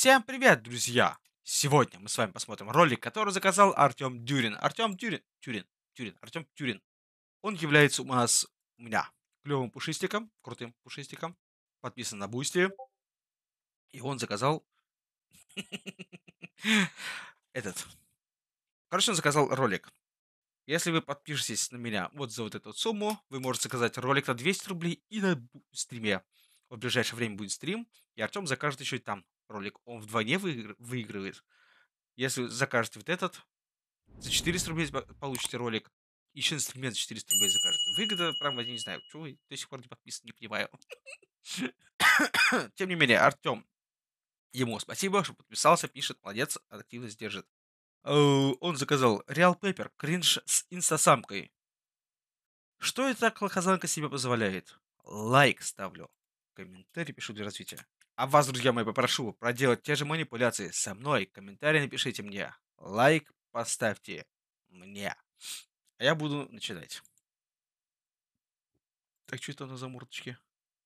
Всем привет, друзья! Сегодня мы с вами посмотрим ролик, который заказал Артем Дюрин. Артем Дюрин, Тюрин, Тюрин, Артем Тюрин. Он является у нас, у меня, клевым пушистиком, крутым пушистиком, подписан на Бусти. И он заказал этот. Короче, он заказал ролик. Если вы подпишетесь на меня вот за вот эту сумму, вы можете заказать ролик на 200 рублей и на стриме. В ближайшее время будет стрим, и Артем закажет еще и там ролик, он вдвойне выигрывает. Если закажете вот этот, за 400 рублей получите ролик, еще инструмент за 400 рублей закажете. Выгода, прям, я не знаю, почему вы до сих пор не подписан, не понимаю. Тем не менее, Артем, ему спасибо, что подписался, пишет, молодец, активность держит. Э, он заказал Real Paper кринж с инстасамкой. Что эта колхозанка себе позволяет? Лайк ставлю. Комментарий пишу для развития. А вас, друзья мои, попрошу проделать те же манипуляции со мной. Комментарий напишите мне. Лайк поставьте мне. А я буду начинать. Так, что это на замурточке?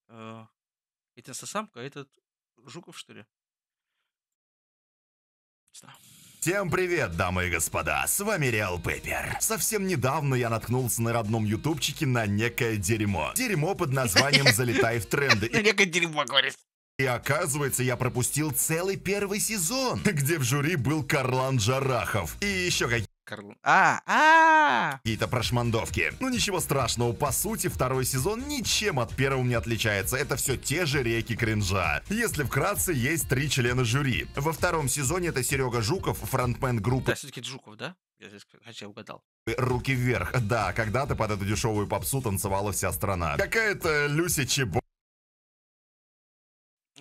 А, это сосамка, а этот Жуков, что ли? Не Всем привет, дамы и господа, с вами Реал Пеппер. Совсем недавно я наткнулся на родном ютубчике на некое дерьмо. Дерьмо под названием «Залетай в тренды». Некое дерьмо, говорит. И оказывается, я пропустил целый первый сезон, где в жюри был Карлан Жарахов. И еще какие Карл... А, а, Какие-то прошмандовки. Ну ничего страшного, по сути, второй сезон ничем от первого не отличается. Это все те же реки кринжа. Если вкратце, есть три члена жюри. Во втором сезоне это Серега Жуков, фронтмен группы... Да, все-таки Жуков, да? Я здесь, хотя угадал. Руки вверх. Да, когда-то под эту дешевую попсу танцевала вся страна. Какая-то Люся Чебо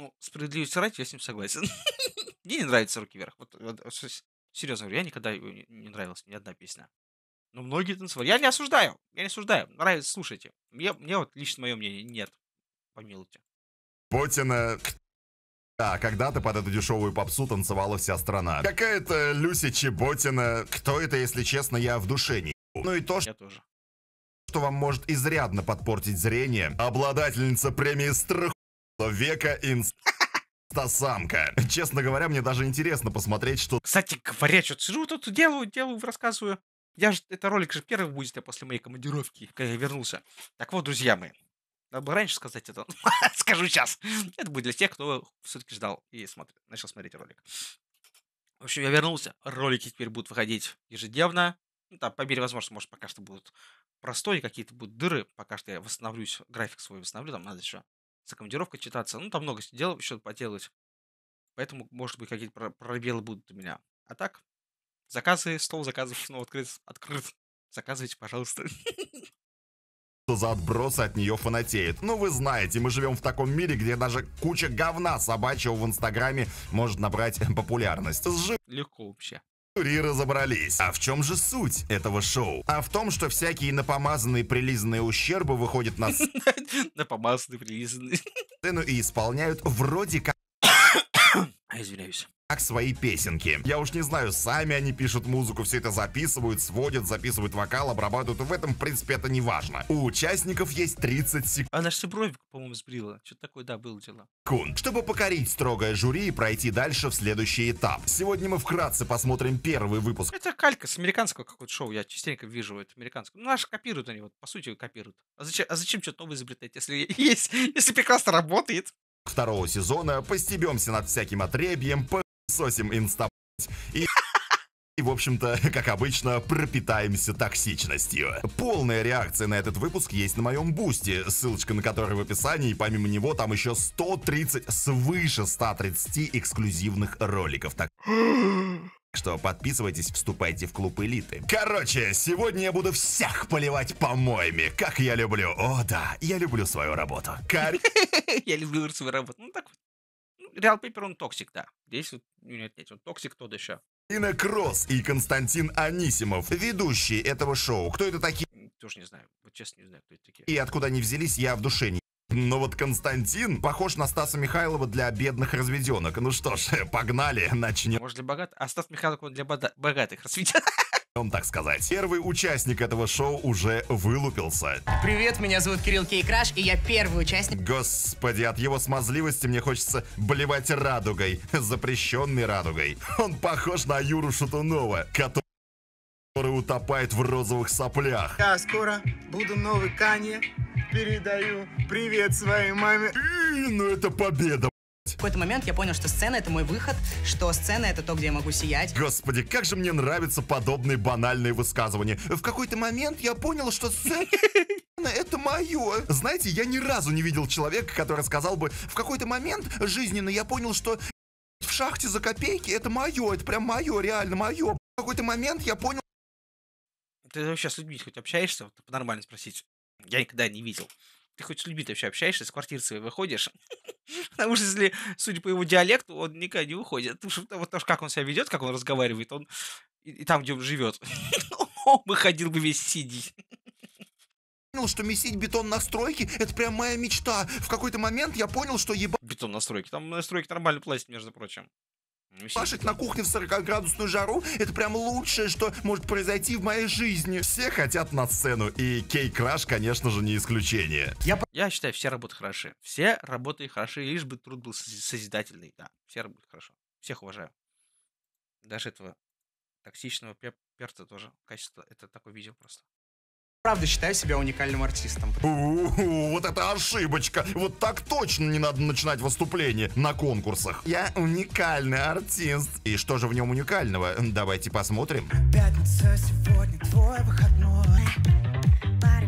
ну, справедливости ради, я с ним согласен. Мне не нравится «Руки вверх». Вот, вот, серьезно говорю, я никогда его не, не нравилась ни одна песня. Но многие танцевали. Я не осуждаю, я не осуждаю. Нравится, слушайте. Мне, мне вот лично мое мнение нет. Помилуйте. Ботина да, когда-то под эту дешевую попсу танцевала вся страна. Какая-то Люся Чеботина. Кто это, если честно, я в душе не... Ну и то, что... Я тоже. Что вам может изрядно подпортить зрение. Обладательница премии страх века самка. Честно говоря, мне даже интересно посмотреть, что... Кстати говоря, что сижу тут, делаю, делаю, рассказываю. Я же, это ролик же первый будет, я после моей командировки, когда я вернулся. Так вот, друзья мои, надо бы раньше сказать это, скажу сейчас. Это будет для тех, кто все-таки ждал и смотр... начал смотреть ролик. В общем, я вернулся. Ролики теперь будут выходить ежедневно. Ну, там, по мере возможности, может, пока что будут простой, какие-то будут дыры. Пока что я восстановлюсь, график свой восстановлю, там надо еще за командировкой читаться. Ну, там много дел еще поделать. Поэтому, может быть, какие-то пробелы будут у меня. А так, заказы, стол заказов снова открыт. Открыт. Заказывайте, пожалуйста за отбросы от нее фанатеют. Ну вы знаете, мы живем в таком мире, где даже куча говна собачьего в Инстаграме может набрать э, популярность. Сжи... Легко вообще. Жюри разобрались. А в чем же суть этого шоу? А в том, что всякие напомазанные прилизанные ущербы выходят на Напомазанные прилизанные. сцену и исполняют вроде как... Извиняюсь как свои песенки. Я уж не знаю, сами они пишут музыку, все это записывают, сводят, записывают вокал, обрабатывают. В этом, в принципе, это не важно. У участников есть 30 секунд. Она же бровик, по-моему, сбрила. Что-то такое, да, было дело. Кун. Чтобы покорить строгое жюри и пройти дальше в следующий этап. Сегодня мы вкратце посмотрим первый выпуск. Это калька с американского какого-то шоу. Я частенько вижу это американское. Ну, наши копируют они, вот, по сути, копируют. А зачем, а зачем что-то новое изобретать, если есть, если прекрасно работает? второго сезона постебемся над всяким отребьем, сосим инста и... И, в общем-то, как обычно, пропитаемся токсичностью. Полная реакция на этот выпуск есть на моем бусте, ссылочка на который в описании, и помимо него там еще 130, свыше 130 эксклюзивных роликов. Так что подписывайтесь, вступайте в клуб элиты. Короче, сегодня я буду всех поливать помоями, как я люблю. О да, я люблю свою работу. Кор... Я люблю свою работу. Ну так вот. Реал Пеппер, он токсик, да. Здесь вот, нет, нет, он токсик, тот еще. Ина Кросс и Константин Анисимов, ведущие этого шоу. Кто это такие? Тоже не знаю, вот честно не знаю, кто это такие. И откуда они взялись, я в душе не... Но вот Константин похож на Стаса Михайлова для бедных разведенок. Ну что ж, погнали, начнем. Может, для богатых? А Стас Михайлов для богатых разведенок. он так сказать. Первый участник этого шоу уже вылупился. Привет, меня зовут Кирилл Кейкраш, и я первый участник. Господи, от его смазливости мне хочется блевать радугой, запрещенной радугой. Он похож на Юру Шатунова, который который утопает в розовых соплях. Я скоро буду новый Канье. Передаю привет своей маме. И, ну это победа какой-то момент я понял, что сцена — это мой выход, что сцена — это то, где я могу сиять. Господи, как же мне нравятся подобные банальные высказывания. В какой-то момент я понял, что сцена... Это мое. Знаете, я ни разу не видел человека, который сказал бы, в какой-то момент жизненно я понял, что в шахте за копейки это мое, это прям мое, реально мое. В какой-то момент я понял... Ты вообще с людьми хоть общаешься? Вот, нормально спросить. Я никогда не видел ты хоть с людьми вообще общаешься, с квартиры своей выходишь. Потому что, если, судя по его диалекту, он никогда не выходит. Вот то, как он себя ведет, как он разговаривает, он и, там, где он живет, он бы бы весь синий понял, что месить бетон на стройке — это прям моя мечта. В какой-то момент я понял, что еба... Бетон на стройке. Там на стройке нормально платят, между прочим. Пашить на кухне в 40-градусную жару – это прям лучшее, что может произойти в моей жизни. Все хотят на сцену, и Кей-Краш, конечно же, не исключение. Я, я считаю, все работы хороши. Все работы хороши, лишь бы труд был созидательный. Да, все работы хорошо. Всех уважаю. Даже этого токсичного перца тоже. Качество – это такое видео просто правда считаю себя уникальным артистом. вот это ошибочка. Вот так точно не надо начинать выступление на конкурсах. Я уникальный артист. И что же в нем уникального? Давайте посмотрим. Пятница сегодня твой выходной. Пары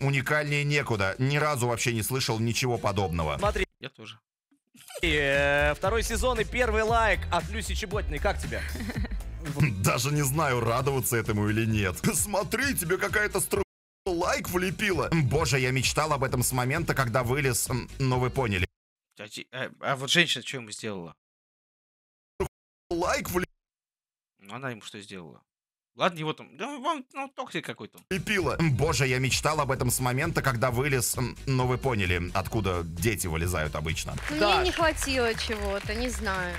уникальнее некуда. Ни разу вообще не слышал ничего подобного. Смотри, я тоже. И, э, второй сезон и первый лайк от Люси Чеботиной. Как тебе? Даже не знаю, радоваться этому или нет. Смотри, тебе какая-то структура лайк влепила. Боже, я мечтал об этом с момента, когда вылез. Но вы поняли. А, а, а вот женщина что ему сделала? Лайк влепила. Ну, она ему что сделала? Ладно, его там... Да, он, ну, токсик какой-то. Лепила. Боже, я мечтал об этом с момента, когда вылез... Но вы поняли, откуда дети вылезают обычно. Мне да. не хватило чего-то, не знаю.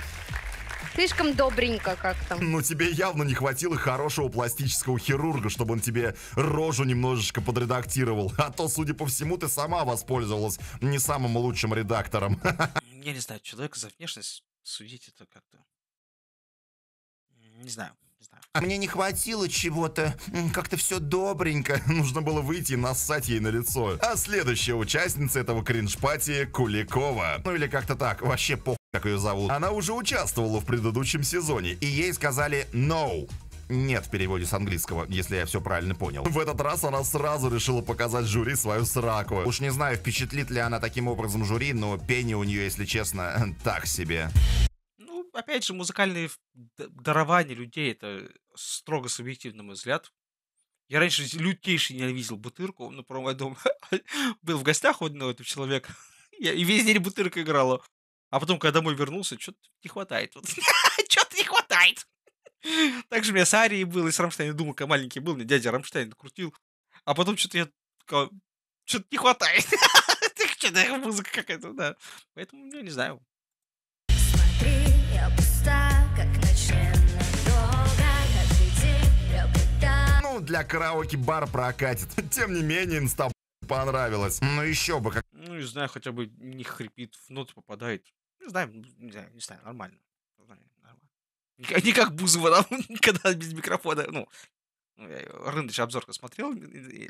Слишком добренько как-то. Ну, тебе явно не хватило хорошего пластического хирурга, чтобы он тебе рожу немножечко подредактировал. А то, судя по всему, ты сама воспользовалась не самым лучшим редактором. Я не знаю, человек за внешность судить это как-то... Не знаю. А мне не хватило чего-то. Как-то все добренько. Нужно было выйти и нассать ей на лицо. А следующая участница этого кринж-пати Куликова. Ну или как-то так. Вообще по как ее зовут, она уже участвовала в предыдущем сезоне, и ей сказали «no». Нет в переводе с английского, если я все правильно понял. В этот раз она сразу решила показать жюри свою сраку. Уж не знаю, впечатлит ли она таким образом жюри, но пение у нее, если честно, так себе. Ну, опять же, музыкальные дарования людей, это строго субъективный мой взгляд. Я раньше лютейший ненавидел Бутырку, ну, по-моему, я был в гостях у одного этого человека, и весь день Бутырка играла. А потом, когда домой вернулся, что-то не хватает. Что-то не хватает. Так же у меня с Арией был, и с Рамштейном думал, когда маленький был, мне дядя Рамштейн крутил. А потом что-то я что-то не хватает. что музыка какая-то, да. Поэтому, я ну, не знаю. Смотри, я пуста, как ночная Ну, для караоке-бар прокатит. Тем не менее, инстаб понравилось. Ну еще бы как. Ну, не знаю, хотя бы не хрипит, в ноты попадает. Не ну, знаю, ну, не знаю, не знаю нормально. нормально. Не как Бузова, там, когда без микрофона, ну, ну Рындыч обзорка смотрел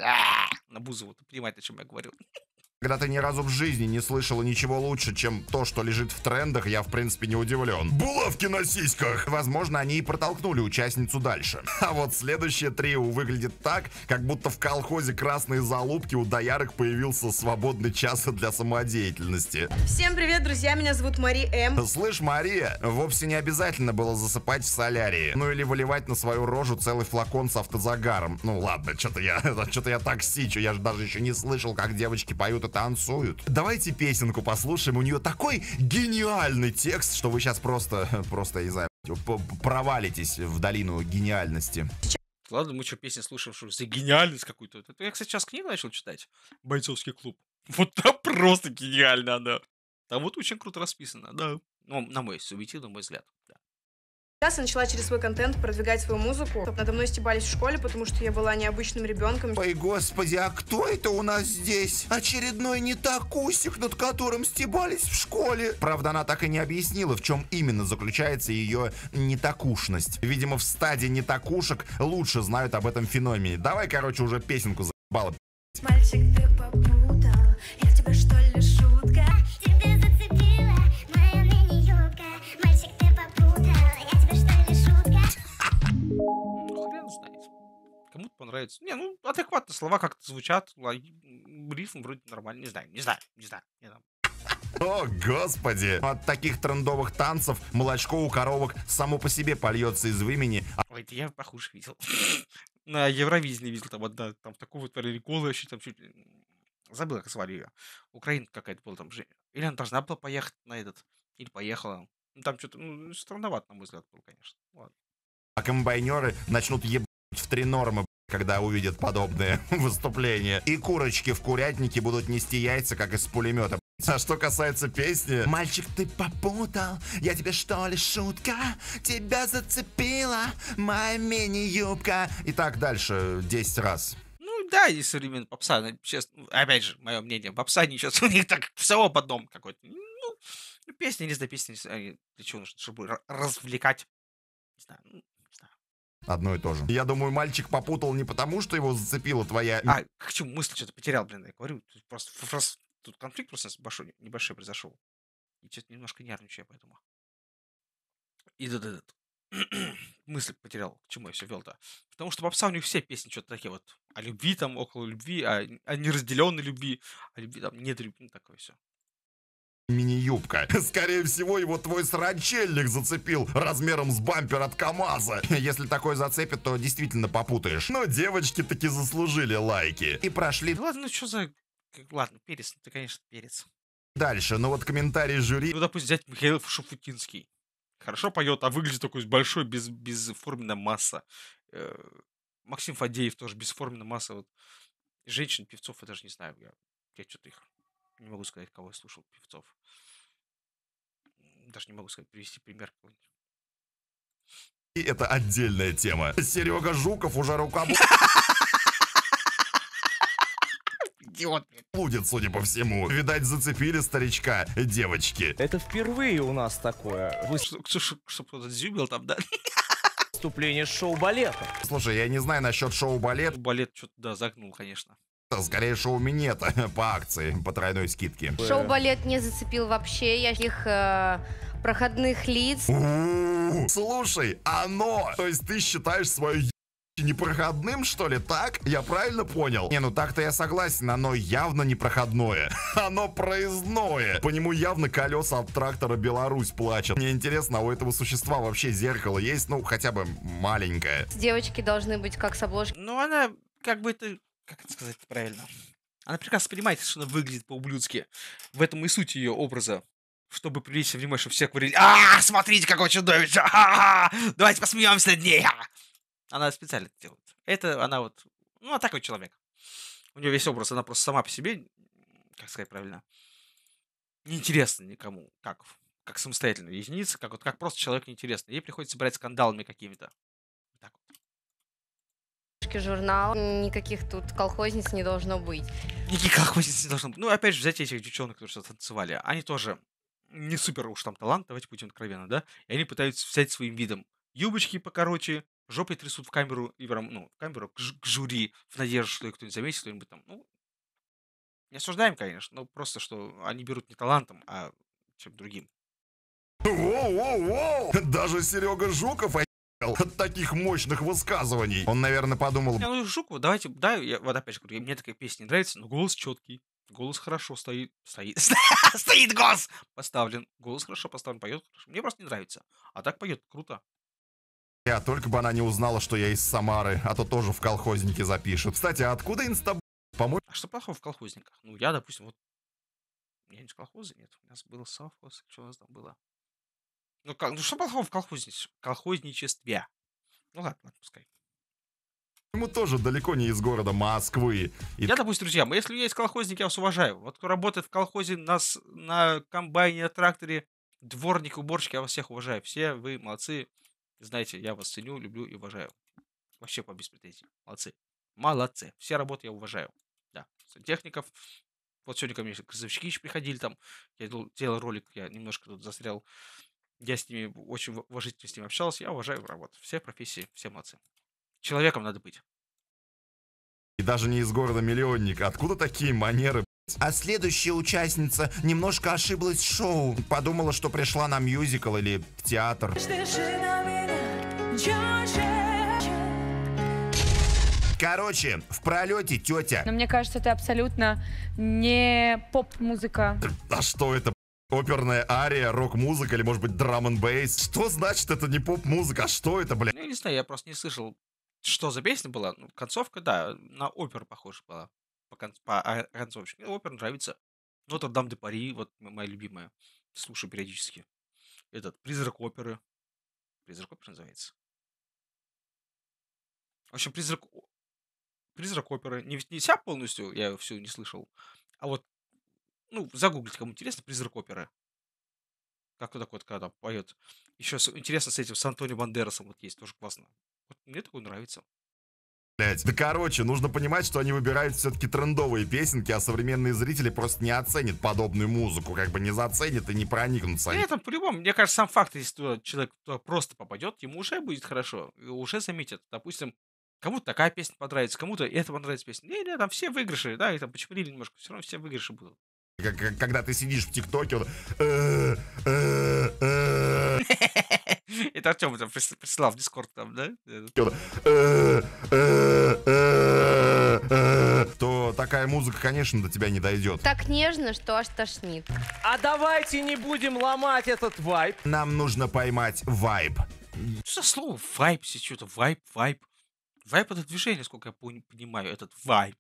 а, на Бузову, ты понимаешь, о чем я говорил? Когда ты ни разу в жизни не слышала ничего лучше, чем то, что лежит в трендах, я в принципе не удивлен. Булавки на сиськах! Возможно, они и протолкнули участницу дальше. А вот следующее трио выглядит так, как будто в колхозе красные залупки у доярок появился свободный час для самодеятельности. Всем привет, друзья, меня зовут Мари М. Слышь, Мария, вовсе не обязательно было засыпать в солярии. Ну или выливать на свою рожу целый флакон с автозагаром. Ну ладно, что-то я, что-то я так сичу, я же даже еще не слышал, как девочки поют танцуют. Давайте песенку послушаем. У нее такой гениальный текст, что вы сейчас просто, просто, я не знаю, провалитесь в долину гениальности. Ладно, мы что, песни слушаем, что за гениальность какую-то. Я, кстати, сейчас книгу начал читать. «Бойцовский клуб». Вот там просто гениально она. Там вот очень круто расписано, да. Ну, на мой субъективный мой взгляд. Сейчас я начала через свой контент продвигать свою музыку. Надо мной стебались в школе, потому что я была необычным ребенком. Ой, господи, а кто это у нас здесь? Очередной не такусик, над которым стебались в школе. Правда, она так и не объяснила, в чем именно заключается ее нетакушность. Видимо, в стадии нетакушек лучше знают об этом феномене. Давай, короче, уже песенку заебала. Мальчик, ты попутал, я тебя что ли нравится. Не, ну, адекватно слова как-то звучат, рифм вроде нормальный, не знаю, не знаю, не знаю. Не знаю. О, господи! От таких трендовых танцев молочко у коровок само по себе польется из вымени. А Ой, это я похуже видел. На Евровидении видел там одна, там такого творили голы, вообще там чуть... Забыл, как звали ее. Украина какая-то была там же. Или она должна была поехать на этот, или поехала. Ну, там что-то, ну, странновато, на мой взгляд, было, конечно. Ладно. А комбайнеры начнут ебать в три нормы когда увидят подобные выступления. И курочки в курятнике будут нести яйца, как из пулемета. А что касается песни... Мальчик, ты попутал, я тебе что ли шутка? Тебя зацепила моя мини-юбка. И так дальше 10 раз ну да, и современная попса, ну, честно, ну, опять же, мое мнение, попса ничего у них так всего по дому какой-то. Ну, песни, не знаю, песни, для чего нужно, чтобы развлекать. Не знаю, ну, Одно и то же. Я думаю, мальчик попутал не потому, что его зацепила твоя... А, хочу мысль что-то потерял, блин, я говорю. Тут просто, просто тут конфликт просто небольшой, небольшой произошел. И что-то немножко нервничаю, поэтому. И этот да, мысль потерял, к чему я все вел-то. Потому что попса у них все песни что-то такие вот о любви, там, около любви, о, о неразделенной любви, о любви, там, нет любви, ну, такое все мини-юбка. Скорее всего, его твой срачельник зацепил размером с бампер от КамАЗа. Если такой зацепит, то действительно попутаешь. Но девочки таки заслужили лайки. И прошли... ладно, ну что за... Ладно, перец, ну ты, конечно, перец. Дальше, ну вот комментарий жюри... Ну, допустим, взять Михаил Шуфутинский. Хорошо поет, а выглядит такой большой, без, безформенная масса. Э, Максим Фадеев тоже бесформенная масса. Вот. Женщин, певцов, я даже не знаю. Я, я что-то их не могу сказать, кого я слушал, певцов. Даже не могу сказать, привести пример какой-нибудь. И это отдельная тема. Серега Жуков уже рука... Идиот. Будет, судя по всему. Видать, зацепили старичка девочки. Это впервые у нас такое. Вы... Чтоб кто-то дзюбил там, да? Вступление шоу-балета. Слушай, я не знаю насчет шоу-балет. Балет что-то, да, загнул, конечно скорее шоу минета по акции, по тройной скидке. Шоу-балет не зацепил вообще, я их э, проходных лиц. слушай, оно! То есть ты считаешь свою непроходным, что ли, так? Я правильно понял? Не, ну так-то я согласен, оно явно непроходное. Оно проездное. По нему явно колеса от трактора Беларусь плачет. Мне интересно, а у этого существа вообще зеркало есть? Ну, хотя бы маленькое. Девочки должны быть как с обложки. Ну, она как бы ты как это сказать правильно? Она прекрасно понимает, что она выглядит по-ублюдски. В этом и суть ее образа. Чтобы привлечь внимание, чтобы все говорили а смотрите, какой чудовище! А -а -а! Давайте посмеемся над ней!» Она специально это делает. Это она вот... Ну, такой вот человек. У нее весь образ, она просто сама по себе, как сказать правильно, неинтересна никому, как, как самостоятельная единица, как, вот, как просто человек неинтересный. Ей приходится брать скандалами какими-то журнал. Никаких тут колхозниц не должно быть. Никаких колхозниц не должно быть. Ну, опять же, взять этих девчонок, которые что танцевали. Они тоже не супер уж там талант, давайте будем откровенно, да? И они пытаются взять своим видом юбочки покороче, жопой трясут в камеру, и прям, ну, в камеру к, к жюри, в надежде, что их кто-нибудь заметит, кто-нибудь там, ну, не осуждаем, конечно, но просто, что они берут не талантом, а чем другим. Воу-воу-воу! Даже Серега Жуков от таких мощных высказываний. Он, наверное, подумал... Я ну, Жукова, давайте, да, я, вот опять же говорю, мне такая песня не нравится, но голос четкий. Голос хорошо стоит, стоит, стоит голос поставлен. Голос хорошо поставлен, поет хорошо. Мне просто не нравится. А так поет круто. Я только бы она не узнала, что я из Самары, а то тоже в колхознике запишут. Кстати, а откуда инста... По-моему... А что плохого в колхозниках? Ну, я, допустим, вот... У меня не колхоза нет, у нас был совхоз, что у нас там было? Ну, как, ну что плохого в колхозни- колхозничестве? Ну ладно, пускай. Ему тоже далеко не из города Москвы. И... Я, допустим, друзья, если у меня есть колхозник, я вас уважаю. Вот кто работает в колхозе нас на комбайне, на тракторе, дворник, уборщик, я вас всех уважаю. Все вы молодцы. Знаете, я вас ценю, люблю и уважаю. Вообще по без претензий. Молодцы. Молодцы. Все работы я уважаю. Да. Сантехников. Вот сегодня ко мне газовщики приходили там. Я делал ролик, я немножко тут застрял я с ними очень уважительно с ними общался, я уважаю работу. Все профессии, все молодцы. Человеком надо быть. И даже не из города миллионника, Откуда такие манеры? А следующая участница немножко ошиблась в шоу. Подумала, что пришла на мюзикл или в театр. Короче, в пролете тетя. Но мне кажется, это абсолютно не поп-музыка. А что это, оперная ария, рок-музыка или, может быть, драм н бейс. Что значит это не поп-музыка? А что это, блядь? Ну, я не знаю, я просто не слышал, что за песня была. Ну, концовка, да, на оперу похожа была. По, кон- по а, концовочке. Ну, опера нравится. Нотр-Дам де Пари, вот моя любимая. Слушаю периодически. Этот, Призрак оперы. Призрак оперы называется. В общем, Призрак... Призрак оперы. Не, не вся полностью, я ее всю не слышал. А вот ну, загуглить, кому интересно, «Призрак оперы». Как кто такой, вот, когда там поет. Еще с- интересно с этим, с Антонио Бандерасом вот есть, тоже классно. Вот мне такое нравится. Блять, да короче, нужно понимать, что они выбирают все-таки трендовые песенки, а современные зрители просто не оценят подобную музыку, как бы не заценят и не проникнутся. При там по-любому, мне кажется, сам факт, если человек просто попадет, ему уже будет хорошо, уже заметят. Допустим, кому-то такая песня понравится, кому-то эта понравится песня. Не, не, там все выигрыши, да, и там почмелили немножко, все равно все выигрыши будут. Как, когда ты сидишь в ТикТоке, он... Э, э, э. Это Артем там прислал в Дискорд там, да? То такая музыка, конечно, до тебя не дойдет. Так нежно, что аж тошнит. А давайте не будем ломать этот вайп. Нам нужно поймать вайп. Что за слово вайп? все что-то вайп, вайп. Вайп это движение, сколько я понимаю, этот вайп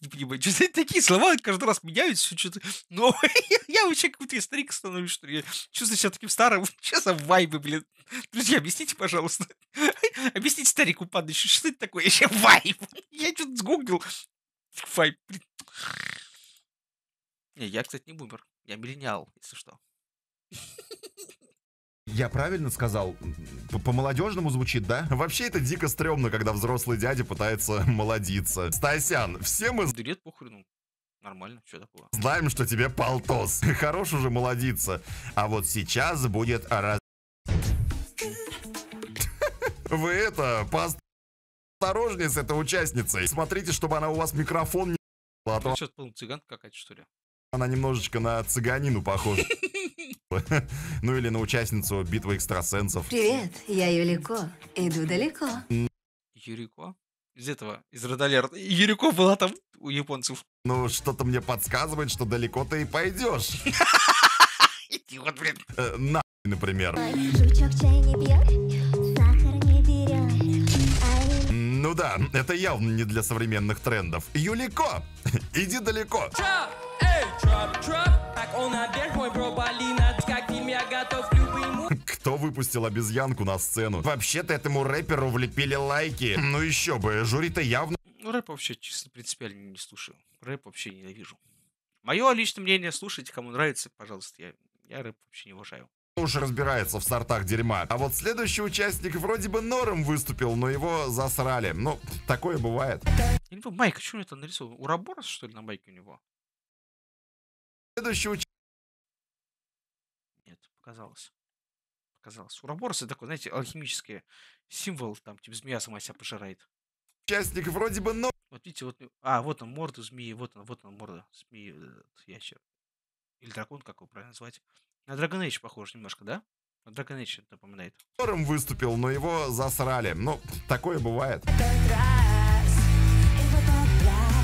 не понимаю, что это такие слова каждый раз меняются все что-то Но Я, я вообще какой-то старик становлюсь, что Я чувствую себя таким старым. Сейчас за вайбы, блин? Друзья, объясните, пожалуйста. Объясните старику падающему, что это такое Еще вайб? Я что-то сгуглил. Вайб, блин. Не, я, кстати, не бумер. Я миллениал, если что. Я правильно сказал? По-молодежному звучит, да? Вообще это дико стрёмно, когда взрослый дядя пытается молодиться. Стасян, все мы... Да похрену. Нормально, что такое? Знаем, что тебе полтос. Хорош уже молодиться. А вот сейчас будет раз... Вы это, поосторожнее с этой участницей. Смотрите, чтобы она у вас микрофон не... то... Сейчас, по-моему, цыганка какая-то, что ли? она немножечко на цыганину похожа. Ну или на участницу битвы экстрасенсов. Привет, я Юлико. Иду далеко. Юрико? Из этого, из Родолер. Юрико была там у японцев. Ну, что-то мне подсказывает, что далеко ты и пойдешь. Иди вот, блин. Э, на, например. Ну да, это явно не для современных трендов. Юлико, иди далеко. Чё? Кто выпустил обезьянку на сцену? Вообще-то этому рэперу влепили лайки. Ну еще бы, жюри-то явно... Ну, рэп вообще чисто принципиально не слушаю. Рэп вообще ненавижу. Мое личное мнение, слушайте, кому нравится, пожалуйста. Я, я рэп вообще не уважаю уж разбирается в сортах дерьма. А вот следующий участник вроде бы норм выступил, но его засрали. Ну, такое бывает. Я не понимаю, Майк, а что это нарисовано? Ураборос, что ли, на майке у него? следующего... Нет, показалось. Показалось. Ураборос это такой, знаете, алхимический символ, там, типа, змея сама себя пожирает. Участник вроде бы, но... Вот видите, вот... А, вот он, морда змеи, вот он, вот он, морда змеи, э, ящер. Или дракон, как его правильно назвать. На Dragon Age похож немножко, да? На Dragon Age напоминает. Которым выступил, но его засрали. Ну, такое бывает. Раз, и потом раз.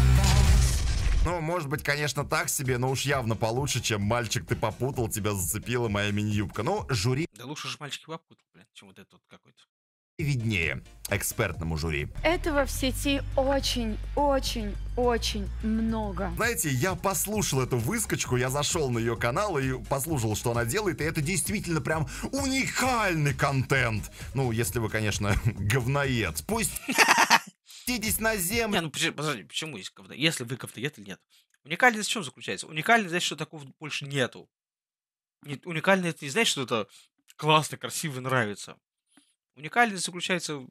Ну, может быть, конечно, так себе, но уж явно получше, чем «Мальчик, ты попутал, тебя зацепила моя мини-юбка». Ну, жюри... Да лучше же «Мальчик попутал», блин, чем вот этот вот какой-то виднее экспертному жюри. Этого в сети очень-очень-очень много. Знаете, я послушал эту выскочку, я зашел на ее канал и послушал, что она делает, и это действительно прям уникальный контент. Ну, если вы, конечно, говноед. Пусть опуститесь на землю. Не, ну подожди, почему есть ковдоед? Если вы ковдоед или нет. Уникальность в чем заключается? Уникальность значит, что такого больше нету. Нет, уникальность это не значит, что это классно, красиво, нравится. Уникальность заключается,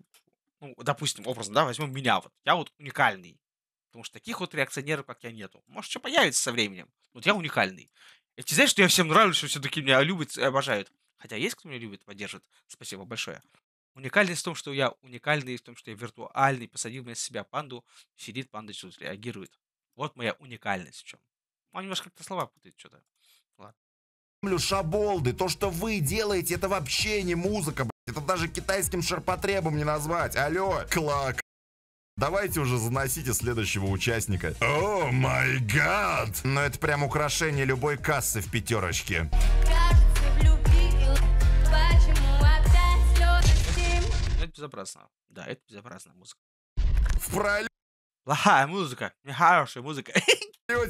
ну, допустим, образно, да, возьмем меня вот. Я вот уникальный. Потому что таких вот реакционеров, как я, нету. Может, что появится со временем. Вот я уникальный. Это не значит, что я всем нравлюсь, что все-таки меня любят и обожают. Хотя есть, кто меня любит, поддержит. Спасибо большое. Уникальность в том, что я уникальный, в том, что я виртуальный, посадил вместо себя панду, сидит панда, чувствует, реагирует. Вот моя уникальность в чем. Он немножко как-то слова путает что-то. Ладно. Шаболды, то, что вы делаете, это вообще не музыка, блядь. Это даже китайским ширпотребом не назвать. Алло, клак. Давайте уже заносите следующего участника. О май гад! Но это прям украшение любой кассы в пятерочке. безобразно. Да, это безобразная музыка. В пролете, Плохая музыка. Нехорошая музыка.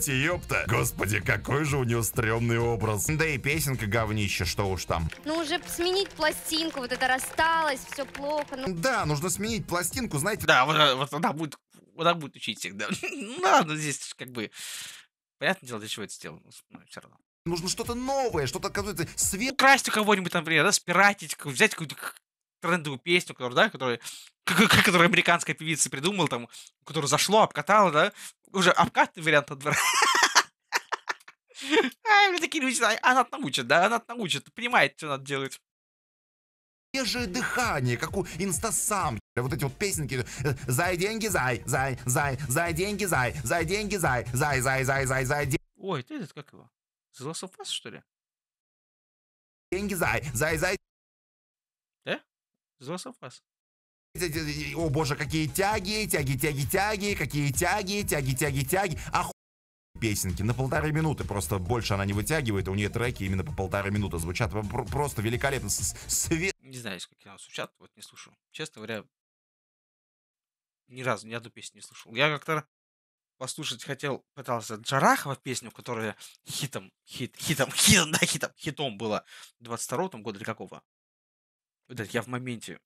ёпта. Господи, какой же у нее стрёмный образ. Да и песенка говнище, что уж там. Ну уже сменить пластинку, вот это рассталось, все плохо. Ну... Да, нужно сменить пластинку, знаете. Да, вот, э, вот она будет, вот она будет учить всегда. Ну ладно, здесь как бы... Понятное дело, для чего это сделано, но все равно. Нужно что-то новое, что-то, оказывается, свет... Украсть у кого-нибудь, например, да, спиратить, взять какую-то трендовую песню, которую, да, которую, которую американская певица придумала, там, которую зашло, обкатала, да, уже обкатный вариант отбирает. А, блин, такие люди, «А, она научит, да, она научит, понимает, что надо делать. же дыхание, как у инстасам. Вот эти вот песенки. Э, зай, деньги, зай, зай, зай, зай, деньги, зай, зай, деньги, зай, зай, зай, зай, зай, зай. Ой, ты этот как его? Злософас, что ли? Деньги, зай, зай, зай из Last of Us. О боже, какие тяги, тяги, тяги, тяги, какие тяги, тяги, тяги, тяги. Ах, песенки на полторы минуты. Просто больше она не вытягивает, у нее треки именно по полторы минуты звучат. Просто великолепно. Свет... Не знаю, сколько она звучат, вот не слушаю. Честно говоря, ни разу ни одну песню не слушал. Я как-то послушать хотел, пытался Джарахова песню, которая хитом, хит, хитом, хитом, да, хитом, хитом была 22-го там года или какого. Вот я в моменте.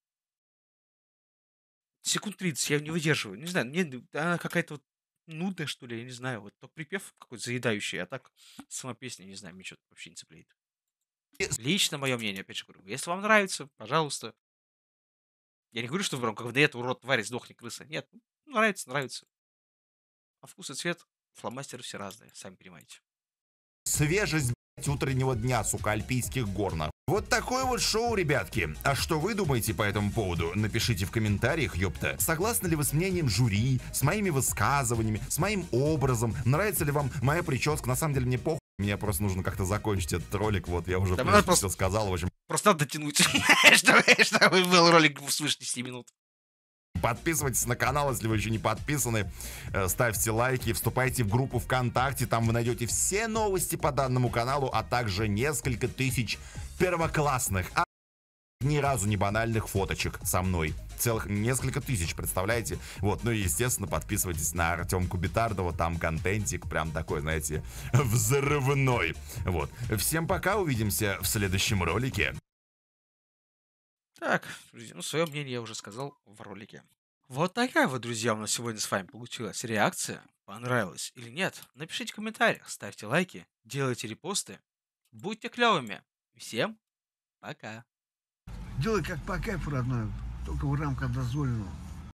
Секунд 30 я не выдерживаю. Не знаю, мне она какая-то вот нудная, что ли, я не знаю. Вот только припев какой-то заедающий, а так сама песня, не знаю, мне что-то вообще не цепляет. Лично мое мнение, опять же говорю, если вам нравится, пожалуйста. Я не говорю, что прям как да это урод, тварь, сдохни, крыса. Нет, ну, нравится, нравится. А вкус и цвет фломастеры все разные, сами понимаете. Свежесть утреннего дня с альпийских гор Вот такое вот шоу, ребятки. А что вы думаете по этому поводу? Напишите в комментариях, ёпта. Согласны ли вы с мнением жюри, с моими высказываниями, с моим образом? Нравится ли вам моя прическа? На самом деле мне похуй. Мне просто нужно как-то закончить этот ролик. Вот я уже да просто... все сказал. В общем. Просто надо тянуть, чтобы, был ролик в свыше 10 минут. Подписывайтесь на канал, если вы еще не подписаны. Э, ставьте лайки, вступайте в группу ВКонтакте. Там вы найдете все новости по данному каналу, а также несколько тысяч первоклассных, а ни разу не банальных фоточек со мной. Целых несколько тысяч, представляете? Вот, ну и, естественно, подписывайтесь на Артемку Битардова, там контентик прям такой, знаете, взрывной. Вот. Всем пока, увидимся в следующем ролике. Так, друзья, ну свое мнение я уже сказал в ролике. Вот такая вот, друзья, у нас сегодня с вами получилась реакция. Понравилось или нет? Напишите в комментариях, ставьте лайки, делайте репосты. Будьте клевыми. Всем пока. Делай как по кайфу, родной, только в рамках дозволенного.